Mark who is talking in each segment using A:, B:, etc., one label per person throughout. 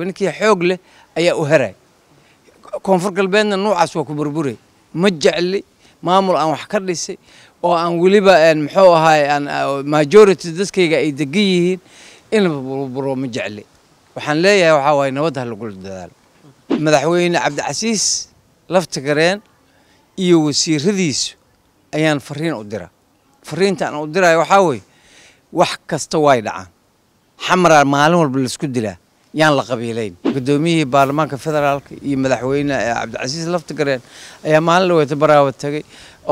A: ninkii xoog leh ayaa u haray koonfur galbeedna nuucaas waa ku burburay ma jecli maamul aan wax ka dhisay oo aan weliba muxuu ahaay ah, majority dadkayga ay degan yihiin in la burburo ma jecli waxaan leeyahay waxaa waaye nabadda ha lagula madaxweyne cabdicasiis laftigareen iyo wasiiradiisu ayaan fariin u dira fariinta aan u diraayo waxaa weeye wax kasta way dhacaan xamaraa maalin walba laisku dilaa yaan la qabiilayn gudoomiyihii baarlamaanka federaalka iyo madaxweyneha cabdicasiis laftigareen ayaa maalin dhaweeta baraawa tagay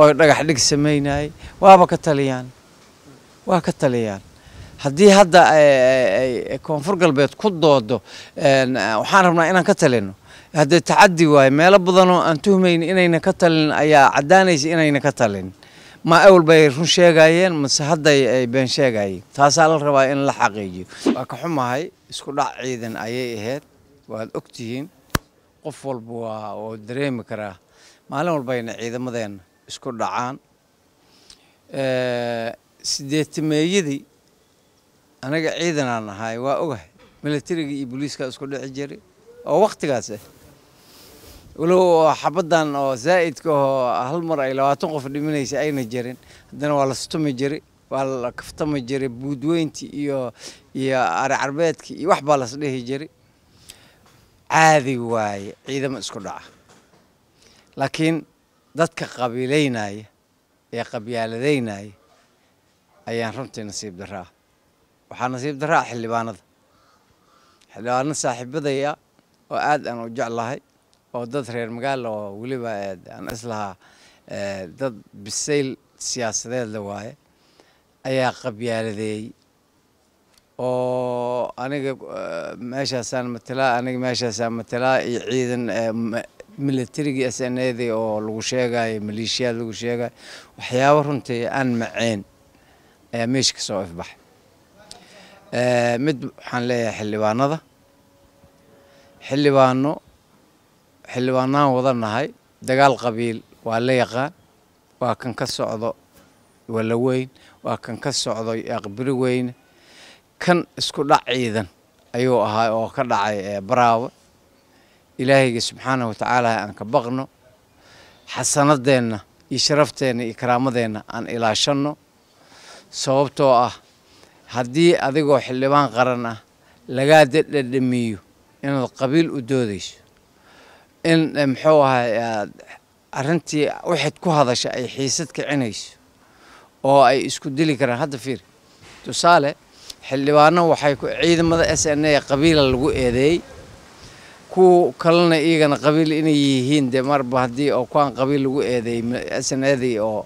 A: oo dhagax dhig samaynayay waaba ka taliyaan waa ka taliyaan haddii hadda eh, eh, eh, koonfur galbeed ku doodo waxaan rabnaa inaan ka talino haddee tacaddi waaye meelo badanoo aan tuhmayni inayna ka talin ayaa caddaanaysa inayna ka talin ma awel run sheegayeen mase hadday been sheegayeen taasaa la rabaa in la xaqiijiyo waa ka xumahay isku dhac ciidan ayay ahayd waad ogtihiin qof walba waa oo dareemi karaa maalin walbayna ciidamadeenna isku dhacaan sideetameeyadii anaga ciidanaan ahay waa ogahay milatarigii iyo boliiska isku dhici jiray oo wakhtigaas ah eh, walow xabadan oo zaa'idka oo hal mar ay labaatan qof dhiminaysa ayna jirin haddana waa la sutumi jiri waa la kaftami jiri buudweynti iyo iyo aricarbeedki iyo wax baa las dhihi jiri caadi waaye ciidamo isku dhaca laakiin dadka qabiilaynaya ee qabyaaladeynaya ayaan runtii nasiib daraa waxaa nasiib daraa xildhibaanada xildhibaanada saaxiibadaya ah oo aad aan u jeclahay oo dad reer magaal oo weliba eh, aan islahaa eh, dad bisayl siyaasadeedla waaye ayaa qabyaaladeeyey oo aniga eh, meeshaasaan matalaa aniga meeshaasaan matalaa iyo ciidan milatarigii asnadii oo lagu sheegayo maleeshiyaad lagu sheegayo waxyaaba runtii aan macayn ayaa meesha kasoo soo ifbaxay mid waxaan leeyahay xildhibaanada xildhibaano xildhibaanaan wada nahay dagaal qabiil waa la yaqaan waa kan ka socdo walla weyn waa kan ka socdo aqbiri weyne kan isku dhac ciidan ayuu ahaa oo ka dhacay ee baraawe ilaahayga subxaanah wa tacaalaa aan ka baqno xasanadeenna iyo sharafteenna iyo karaamadeenna aan ilaashanno sababtoo ah haddii adigoo xildhibaan qaran ah lagaa dadhadhamiyo inaad qabiil u doodayso in eh, muxuu ahay eh, aad arintii waxaad ku hadasha ay xiisad kicinayso oo ay isku dili karaan hadda fiir tusaale xildhibaano waxay ciidamada s n a qabiila lagu eedeeyey kuwa kalena iyagana qabiil inay yihiin dee marba haddii oo kuwaan qabiil lagu eedeeyey s n adii oo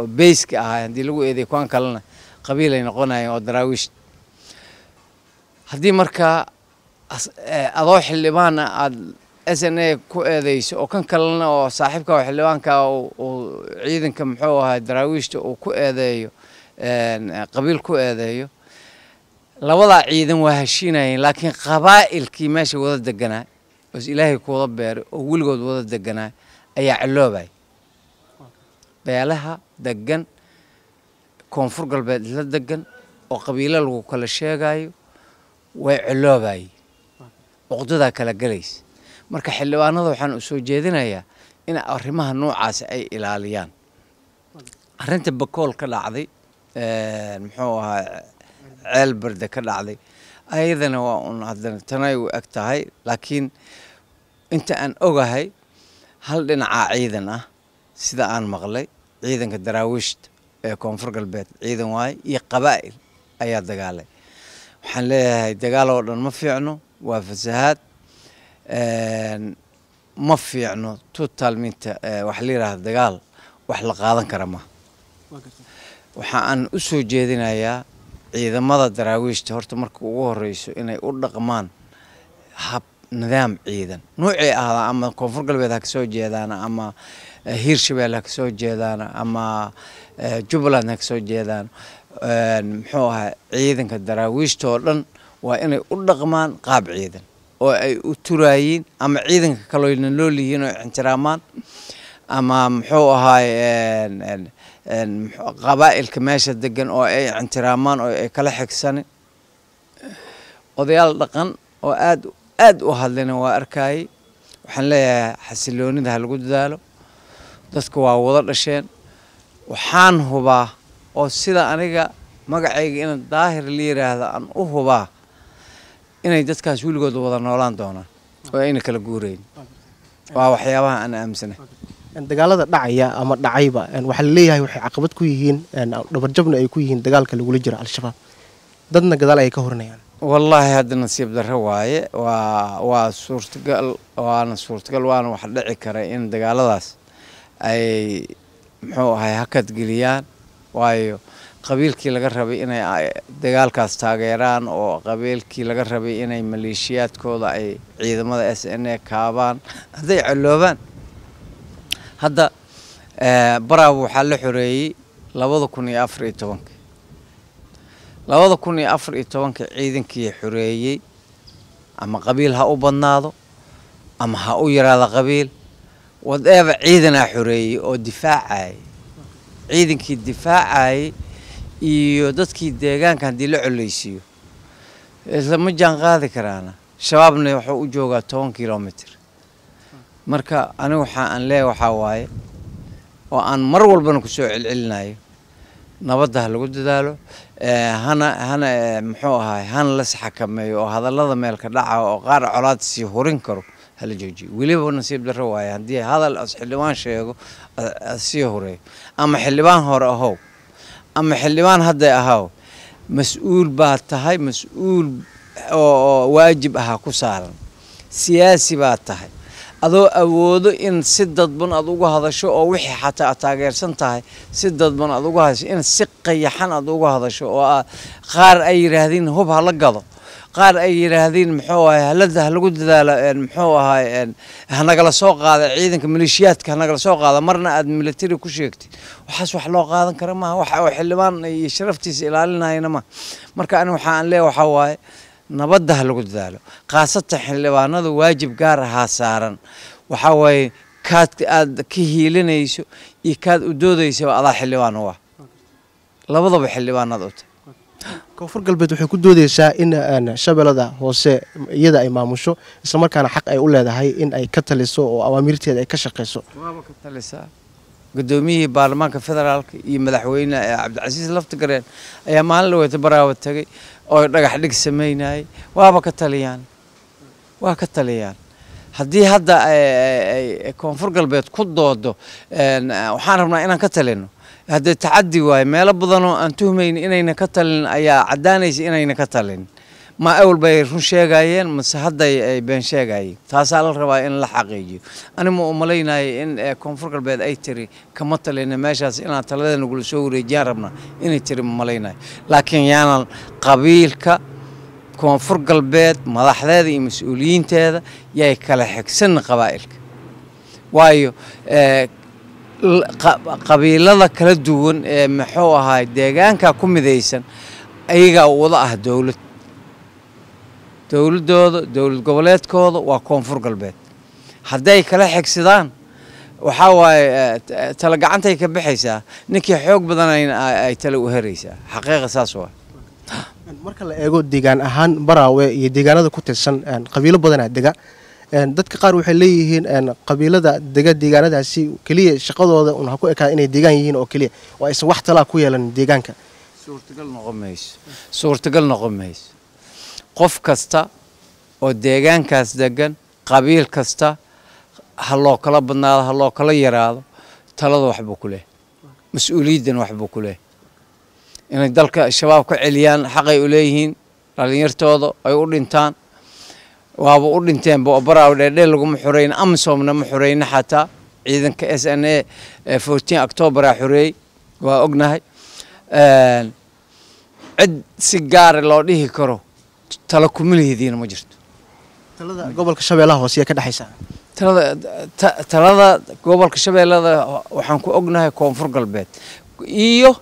A: oo bayska ahay haddii lagu eedeeyey kuwaan kalena qabiil noqonayeen oo daraawiish haddii markaa eh, adoo xildhibaana aad s n a ku eedayso oo kan kalena oo saaxiibka xildhibaanka uu ciidanka muxuu ahaa daraawiishta uu ku eedeeyo qabiil ku eedeeyo labadaa ciidan waa heshiinayeen laakiin qabaa'ilkii meesha wada deganaa oo is ilaahay kuwada beeray oo weligood wada deganaa ayaa caloobay beelaha degan koonfur galbeed isla degan oo qabiilo lagu kala sheegaayo way caloobaye cuqdadaa kala gelaysa marka xildhibaanada waxaan u soo jeedinayaa in arrimaha noocaasi ay ilaaliyaan arrinta bakool ka dhacday eh, muxuu ahaa ceel berde ka dhacday ayadana waa un haddana tanay u eg tahay laakiin inta aan ogahay hal dhinacaa ciidan ah sida aan maqlay ciidanka daraawiishta ee koonfur galbeed ciidan waaye iyo qabaa'il ayaa dagaalay waxaan leeyahay dagaal oo dhan ma fiicno waa fasahaad ma fiicno tutaalminta wax la yidhaahdo dagaal wax la qaadan kara ma waxa aan usoo jeedinayaa ciidamada daraawiishta horta marka ugu horeyso inay u dhaqmaan hab nidaam ciidan noocii ahda ama koonfur galbeed ha kasoo jeedaana ama hiir shabeelle ha kasoo jeedaana ama jubbaland ha kasoo jeedaana muxuu ahaa ciidanka daraawiishta oo dhan waa inay u dhaqmaan qaab ciidan oo ay u turaayiin ama ciidanka kalooyna nool yihiin oo injiraamaan ama muxuu ahaay qabaa'ilka meesha degan oo ay injiraamaan oo ay kala xigsanin odayaal dhaqan oo aad aad u hadlina waa arkaayay waxaan leeyahay xasiloonida ha lagu dadaalo dadka waa wada dhasheen waxaan hubaa oo sida aniga magacayga ina daahir la yidhaahda aan u hubaa inay dadkaas weligood wada noolaan doonaan oo ayna kala guurayn waa waxyaabaha aan aaminsanay dagaalada
B: dhacaya ama dhacayba waxaa laleeyahay waxay caqabad ku yihiin dhabarjabna ay ku yihiin dagaalka lagula jiro al-shabaab dadna gadaal ayay ka horinayaan
A: wallaahi hadda nasiib darre waaye waa waa suurtagal waana suurtagal waana wax dhici kara in dagaaladaas ay muxuu ahay hakad geliyaan waayo qabiilkii laga rabay inay ah, dagaalkaas taageeraan oo qabiilkii laga rabay inay maleeshiyaadkooda ay ciidamada s n a kaabaan hadday caloobaan hadda eh, baraab waxaa la xoreeyey labada kun iyo afar iyo tobankii labada kun iyo afar iyo tobankii ciidankii xoreeyey ama qabiil ha u badnaado ama ha u yaraado qabiil wadeeba ciidanaa xoreeyey oo difaacayay ciidankii difaacayay iyo dadkii deegaanka haddii la collaysiiyo lama jaan qaadi karaana shabaabna wuxuu u joogaa toban kilomitr marka anigu waxaa aan leeya waxaa waaye oo aan mar walbana ku soo celcelinayo nabadda ha lagu dadaalo eh, hana hana eh, muxuu ahaay hana la sxakameeyo oo hadallada meelka dhaca oo qaar colaad sii hurin karo hala joojiyo weliba nasiib darro waaye haddii hadal as xildhibaan sheego sii hureeyo ama xildhibaan hore ahow ama xildhibaan hadday ahaaw mas-uul baad tahay mas-uul oo waajib ahaa ku saaran siyaasi baad tahay adoo awoodo in si dadban aada ugu hadasho oo wixii xataa aad taageersan tahay si dadban aad ugu hadasho in si qayaxan aada ugu hadasho oo qaar ay yidhaahdeen hub ha la gado qaar ay yidhaahdeen muxuu ahay halada ha lagu dadaalo muxuu ahay hanagala soo qaada ciidanka maleeshiyaadka hanagala soo qaada marna aad military ku sheegtay waxaas wax loo qaadan kara maaha waxa xildhibaan iyo sharaftiisa ilaalinayana maaha marka ani waxaan leeyahay waxaa waaye nabadda ha lagu dadaalo khaasatan xildhibaanada waajib gaar ahaa saaran waxaa waaye kaadka aad ka hiilinayso iyo kaad u doodaysaba adaa xildhibaan u ah. labadaba xildhibaanad u tahay
B: koonfur galbeed waxay ku doodeysaa in shabeelada hoose iyada ay maamusho isla markaana xaq ay u leedahay in ay ka taliso oo awaamirteeda ay ka shaqeyso
A: gudoomiyihii baarlamaanka federaalka iyo madaxweyneha ee cabdicasiis gareen ayaa maalin dhaweeta baraawa tagay oo dhagax dhig samaynayay waaba ka taliyaan waa ka taliyaan haddii hadda eh, eh, eh, koonfur galbeed ku doodo waxaan rabnaa inaan ka talino haddee tacadi waaye meelo badanoo aan tuhmayn inayna ka talin ayaa caddaanaysa inayna ka talin ma awal bay run sheegaayeen mase hadday ay been sheegaayeen taasaa la rabaa in la xaqiijiyo anima u malaynaya in eh, koonfur galbeed ay tiri kama talina meeshaas inaan talada nagula soo wareejiyaan rabna inay tiri ma malaynayo laakiin yaanan qabiilka koonfur galbeed madaxdeeda iyo mas-uuliyiinteeda yay kala xigsan qabaa'ilka eh, qabiilada kala duwan ee muxuu ahaa deegaanka ku midaysan ayagaa wada ah dowlad dowladdooda dowlad goboleedkooda waa koonfur galbeed hadday kala xigsadaan waxaa waaye eh, eh, tala gacantay ka baxaysaa ninkii xoog badanayna ay tale u heraysaa xaqiiqa saas waa
B: marka la eego deegaan ahaan baraawe iyo deegaanada ku tirsan eh, qabiilo badanaa dega dadka qaar waxay leeyihiin qabiilada dega deegaanadaasi keliya shaqadooda un ha ku inay deegaan yihiin oo keliya oo aysan wax talaa ku yeelan deegaanka
A: suurtagal noqon mayso qof kasta oo deegaankaas degan qabiil kasta haloo kala badnaado haloo kala yaraado talada waxbuu ku leh mas-uuliyaddan waxbuu ku leh inay dalka shabaab ka celiyaan xaqay u leeyihiin dhallinyartooda ay u dhintaan waaba u dhinteen baraaw dheedhee laguma xoreyn amsomna ma xureyna xataa ciidanka s n a aa xoreeyey waa ognahay cid si gaara loo dhihi karo tala kumalahidiina ma jirto gobolka shabeellaha hoose ka dhexaysa talada gobolka shabeellada waxaan ku ognahay koonfur galbeed iyo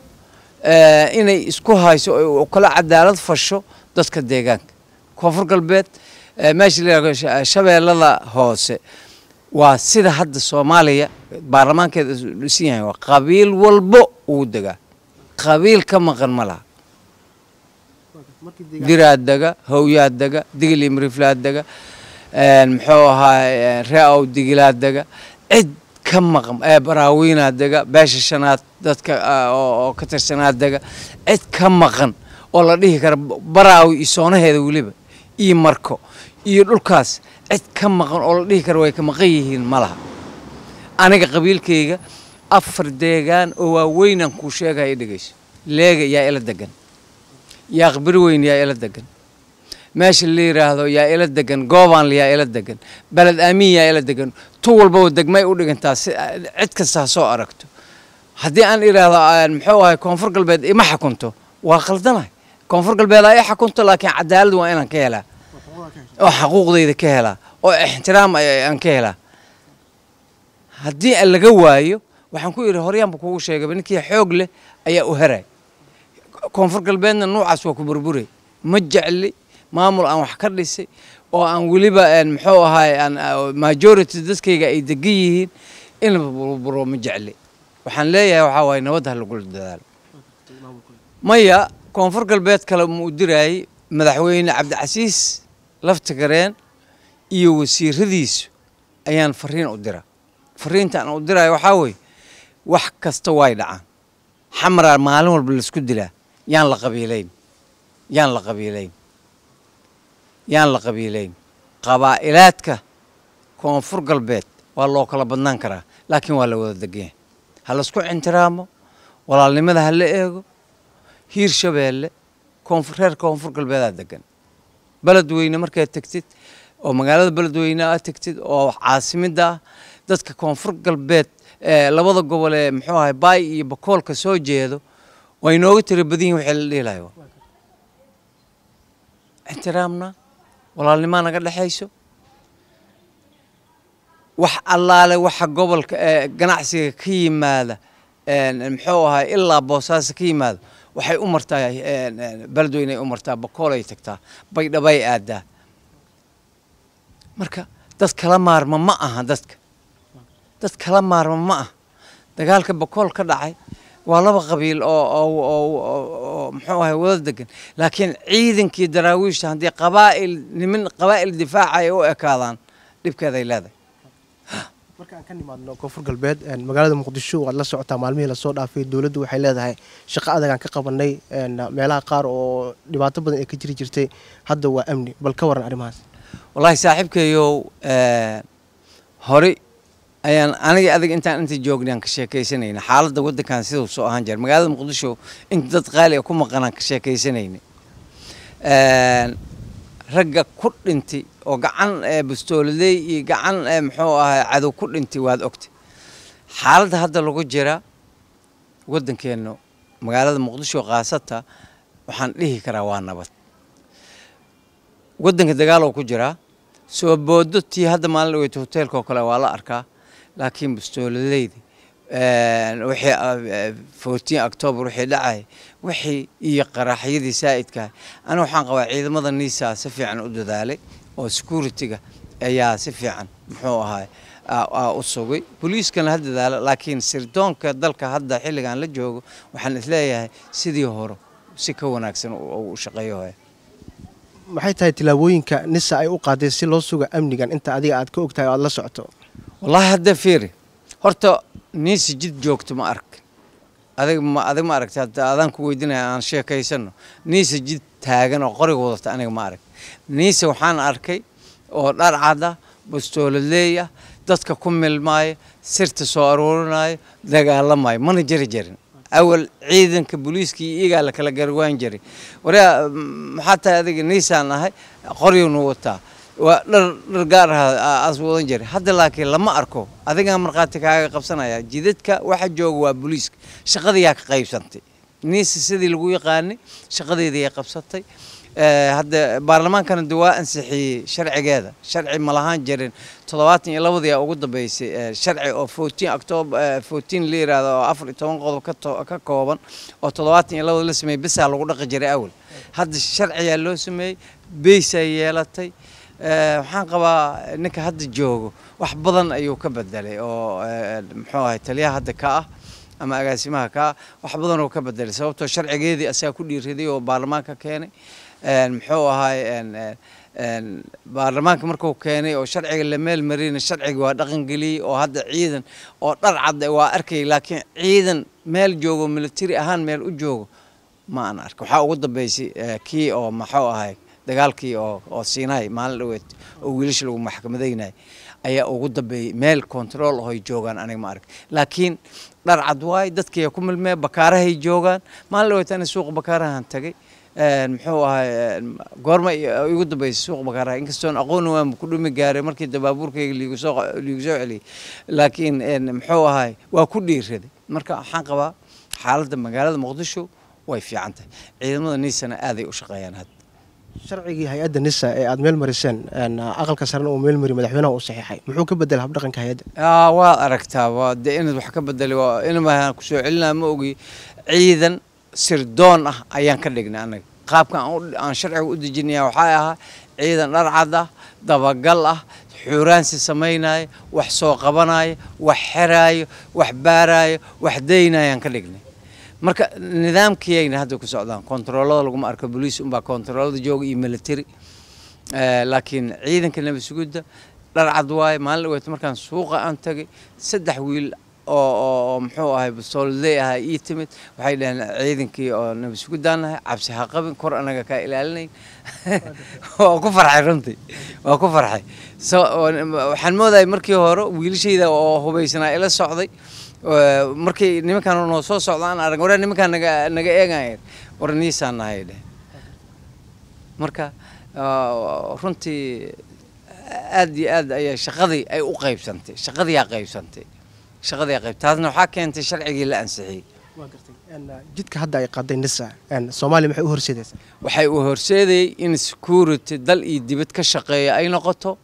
A: inay isku hayso oo kala cadaalad fasho dadka deegaanka koonfur galbeed meesha shabeellada hoose waa sida hadda soomaaliya baarlamaankeeda dhisan yahay waa qabiil walbo uu degaa qabiil ka maqan ma laha diraa dega hawyaa dega digil imriflaa dega muxuu ahaa raa-ow digilaa dega cid ka maqan ee baraawiinaa dega beesha shanaad dadka oo ka tirsanaa dega cid ka maqan oo la dhihi kara baraawi isoonaheeda weliba iyo marko iyo dhulkaas cid ka maqan oo la dhihi kara way ka maqan yihiin ma laha aniga qabiilkayga afar deegaan oo waaweynaan kuu sheegaya dhegayso leega yaa ila degan yaaqbiri weyn yaa ila degan meesha la yidhaahdo yaa ila degan goobaanl yaa ila degan baled aamiin yaa ila degan tu walbaba degmay u dhigantaa si cid kasta ha soo aragto haddii aan idhaahdo muxuu ahay koonfur galbeed ima xukunto waa qaldanahay koonfur galbeed ay xukunta laakiin cadaalad waa inaan ka helaa oo xaquuqdayda ka helaa oo ixtiraam aan ka helaa haddii laga waayo waxaan ku yidhi horyaanba kugu sheegaba ninkii xoog leh ayaa u heray koonfur galbeedna nuucaas waa ku burburay ma jecli maamul aan wax ka dhisay oo aan weliba muxuu ahaay ah, majority dadkayga ay degan yihiin in la burburo ma jecli waxaan leeyahay waxaa waaye nabadda ha lagula dadaalo maya koonfur galbeed kale muu diraayey madaxweyne cabdicasiis laftigareen iyo wasiiradiisu ayaan fariin u dira fariinta aan u diraayo waxaa weeye wax kasta way dhacaan xamaraa maalin walba laisku dilaa yaan la qabiilayn yaan la qabiilayn yaan la qabiilayn qabaa'ilaadka koonfur galbeed waa loo kala badnaan karaa laakiin waa la wada degaya ha laisku cintiraamo walaalnimada ha la eego hiir hiirshabeelle reer koonfur galbeedaa degan beledweyne markaad tegtid oo magaalada beledweyne aad tegtid oo caasimada dadka koonfur galbeed eh, labada gobol ee muxuu ahay baay iyo bakoolka soo jeedo way nooga tira badanyihin waxay la dhiilayo ixtiraamna walaalnimaa naga dhexayso wax allaale waxa gobolka eh, ganacsiga ka yimaada eh, muxuu ahay ilaa boosaasa ka yimaada waxay u martaa baldu inay u martaa bakoolay tagtaa baydhabay aadaa marka dad kala maarma ma aha dadka dad kala maarma ma aha dagaalka bakool ka dhacay waa laba qabiil oo muxuu ahay wada degan laakiin ciidankii daraawiisha haddii qabaa'il nimin qabaa'il difaacaya u ekaadaan dhibkeeday leedahay marka aan ka nimaadno koonfur galbeed magaalada muqdisho
B: waad la socotaa maalmihii lasoo dhaafay dowladdu waxay leedahay shaqo adag aan ka qabanay meelaha qaar oo dhibaato badan ee ka jiri jirtay hadda waa amni bal ka waran arrimahaas
A: wallaahi saaxiibkayow hore ayaan aniga adig intaan inta joognay aan ka sheekaysanayna xaaladda waddankan siduu soo ahaan jira magaalada muqdisho inta dad qaali ah ku maqanaan ka sheekaysanayna ragga ku dhintay oo gacan eh, bastoolidey iyo gacan eh, muxuu ahaa cadow ku dhintay waad ogtay xaaladda hadda lagu jira waddankeennu magaalada muqdisho khaasata waxaan dhihi karaa waa nabad waddanka dagaaloo ku jiraa soo boodo tii hadda maalin weyta hoteelkaoo kale waa la arkaa laakiin bastoolideyda wixii ah, octoobar wixii dhacay wixii iyo qaraaxyadii saa'idka ana waxaan qabaa ciidamada niisaa si fiican u dadaalay oo security ayaa si fiican muxuu ahaay u sugay booliiskana ha dadaalo laakiin sirdoonka dalka hadda xilligan la joogo waxaan isleeyahay sidii hore si ka wanaagsan u shaqeeyoh
B: maxay tahay tilaabooyinka nisa ay u qaaday si loo suga amnigan
A: inta adiga aad ka ogtahay o aad la socoto wallaahi hadda fiiri horta nin sijid joogto ma ark adig ma adig ma aragta hadda adaan ku weydiinaya aan sheekaysano nin sijid taagan oo qoriga wadata aniga ma arag ninse waxaan arkay oo dhar cada bastooladleeya dadka ku milmaayo sirta soo aruurinaayo dagaalamaayo mana jari jarin awal ciidanka booliiska iyo iyagaa lakala garwaan jiray waraa mm, maxaa tahay adiga niisaan ahay qoriyunu wataa waa dhar dhar gaar ah aas wadan jiray hadda laakiin lama arko adigaa markhaati kaaga qabsanaya jidadka waxa jooga waa booliiska shaqadayaa ka qaybsantay niise sidii lagu yaqaanay shaqadeediyay qabsatay hadda baarlamaankana de waa ansixiyey sharcigeeda sharci malahaan jirin toddobaatan iyo labadii ugu dambeysay sharci oo fourteen octoober fourteen la yiraahdo oo afar iyo toban qodob ka kooban oo toddobaatan iyo labada la sameeyey bisaa lagu dhaqi jiray awal hadda sharciyaa loo sameeyey beysaa yeelatay Eh, waxaan qabaa ninka hadda joogo wax badan ayuu ka bedelay oo eh, muxuu ahay taliyaha hadda ka ah ama agaasimaha ka ah wax badan ka bedelay sababtoo sharcigeedii asagaa ku dhiiraday oo baarlamaanka keenay eh, muxuu ahay baarlamaanka markuu keenay oo sharciga la meel marina sharciga waa dhaqangeliyey oo hadda ciidan oo dhar cad waa arkay laakiin ciidan meel joogo military ahaan meel u joogo ma aan arka waxaa ugu dambeysay kii oo maxuu ahay dagaalkii oo siinay maalin dhaweed oo wiilasha lagu maxkamadaynay ayaa ugu dambeeyey meel control ahoy joogaan aniga ma arag laakiin dhar cad waay dadkiiya ku milmee bakaarahay joogaan maalin dhaweed ani suuqa bakaarahan tagay muxuu ahay goorma igu dambeysay suuq bakaaraha inkastoon aqoon waanba ah ku dhumi gaaray markii dabaabuurkayga liigu soo liigu laakiin muxuu ahay waa ku dhiiraday marka waxaan qabaa xaaladda magaalada muqdisho way fiican tahay ciidamada niisana aaday u shaqeeyaan hadda
B: sharcigii hay-adda nisa ee aad meel mariseen ah, aqalka sarena uu meelmari mari madaxweynaha uu saxiixay muxuu ka bedelay habdhaqanka hay-adda
A: ah, waad aragtaa de inaad wax ka bedelay inaan kusoo celinaa ma ogi ciidan sirdoon ah ayaan ka dhignay anaga qaabka aan sharciga u dejinaya waxaa ahaa ciidan dharcad ah dabagal ah xuuraansi samaynaayo wax soo qabanaayo wax xeraayo wax baaraayo wax daynayaan ka dhignay marka nidaamkiyayna hadda ku socdaan kontaroolada laguma arko boliis unbaa kontaroolada jooga iyo military eh, laakiin ciidanka nabasugidda dharcad waaye maalin dhaweeto markaan suuqa aan tagay saddex wiil oo muxuu ahay soolday ahaa ii timid waxay dhaheen ciidankii oo nabasugudaan nahay cabsi ha qabin kor anaga kaa ilaalinayn waa ku farxay runtii waa ku farxay waxaan moodahay markii hore wiilashayda oo hubaysanaa ila socday markay nimankaan noo soo socdaan arag waree nimankaan naga naga eegaaya war niisaan nahay dheh marka runtii aada iyo aad ayaa shaqadii ay u qaybsantay shaqadiyaa qaybsantay shaqadiyaa qayb taasna waxaa keentay sharcigii la ansixiyey
B: jidka hadda ay qaaday nisa soomaaliya maxay u horseedaysaa
A: waxay u horseedayay in security dal iyo dibad ka shaqeeya ay noqoto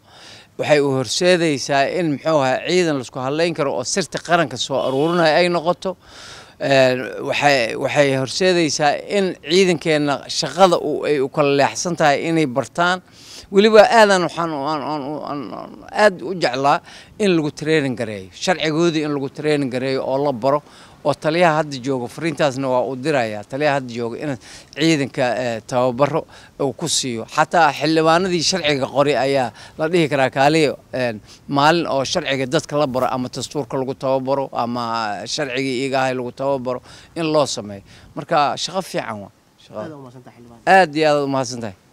A: waxay u horseedaysaa in muxuu ahaa ciidan laisku hadlayn karo oo sirta qaranka soo aruurinaya ay noqoto waxay horseedaysaa in ciidankeenna shaqada ay u kala leexsan tahay inay bartaan weliba aadaan waxaan aad u jeclaa in lagu training gareeyo sharcigoodii in lagu training gareeyo oo la baro oo taliyaha hadda jooga fariintaasna waa uu diraya taliyaha hadda jooga in ciidanka eh, tababaro uu ku siiyo xataa xildhibaanadii sharciga qori ayaa la dhihi karaa kaali eh, maalin oo sharciga dadka la baro ama dastuurka lagu tababaro ama eh, sharcigii igaahay lagu tababaro in loo sameeyo marka shaqo fiican waa aad iyo aadaad umahadsantahay